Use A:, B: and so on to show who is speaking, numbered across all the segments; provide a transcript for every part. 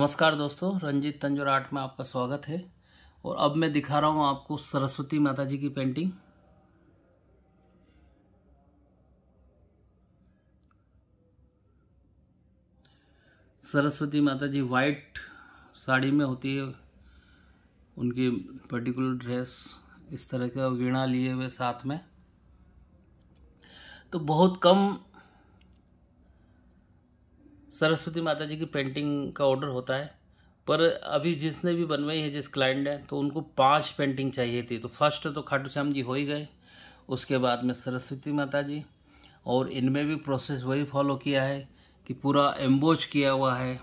A: नमस्कार दोस्तों रंजीत तंजोर आर्ट में आपका स्वागत है और अब मैं दिखा रहा हूँ आपको सरस्वती माता जी की पेंटिंग सरस्वती माता जी वाइट साड़ी में होती है उनकी पर्टिकुलर ड्रेस इस तरह का वीणा लिए हुए साथ में तो बहुत कम सरस्वती माता जी की पेंटिंग का ऑर्डर होता है पर अभी जिसने भी बनवाई है जिस क्लाइंट ने तो उनको पांच पेंटिंग चाहिए थी तो फर्स्ट तो खाटू श्याम जी हो ही गए उसके बाद में सरस्वती माता जी और इनमें भी प्रोसेस वही फॉलो किया है कि पूरा एम्बोज किया हुआ है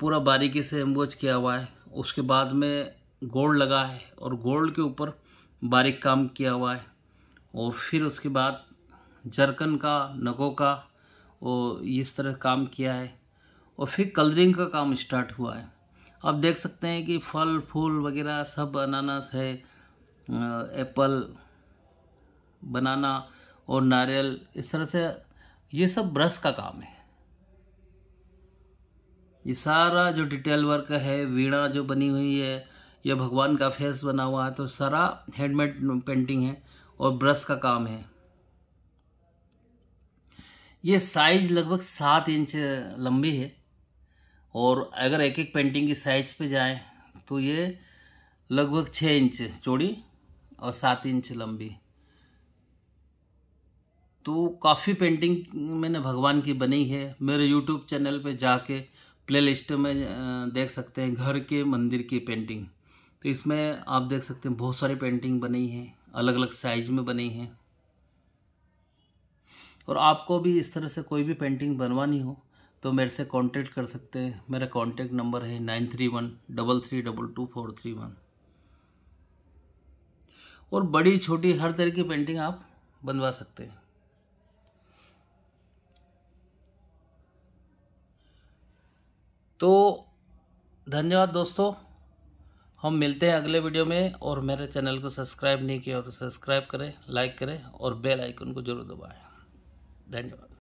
A: पूरा बारीकी से एम्बोज किया हुआ है उसके बाद में गोल्ड लगा है और गोल्ड के ऊपर बारीक काम किया हुआ है और फिर उसके बाद जरकन का नगों का वो इस तरह काम किया है और फिर कलरिंग का काम स्टार्ट हुआ है आप देख सकते हैं कि फल फूल वगैरह सब अनानास है एप्पल बनाना और नारियल इस तरह से ये सब ब्रश का काम है ये सारा जो डिटेल वर्क है वीणा जो बनी हुई है या भगवान का फेस बना हुआ है तो सारा हैंडमेड पेंटिंग है और ब्रश का काम है ये साइज लगभग सात इंच लंबी है और अगर एक एक पेंटिंग की साइज पे जाए तो ये लगभग छः इंच चौड़ी और सात इंच लंबी तो काफ़ी पेंटिंग मैंने भगवान की बनी है मेरे यूट्यूब चैनल पे जाके प्ले लिस्ट में देख सकते हैं घर के मंदिर की पेंटिंग तो इसमें आप देख सकते हैं बहुत सारी पेंटिंग बनी है अलग अलग साइज में बनी है और आपको भी इस तरह से कोई भी पेंटिंग बनवानी हो तो मेरे से कांटेक्ट कर सकते हैं मेरा कांटेक्ट नंबर है nine three one double three double two four three one और बड़ी छोटी हर तरह की पेंटिंग आप बनवा सकते हैं तो धन्यवाद दोस्तों हम मिलते हैं अगले वीडियो में और मेरे चैनल को सब्सक्राइब नहीं किया हो तो सब्सक्राइब करें लाइक करें और बेल आइकन को जरूर दबाएं 男女。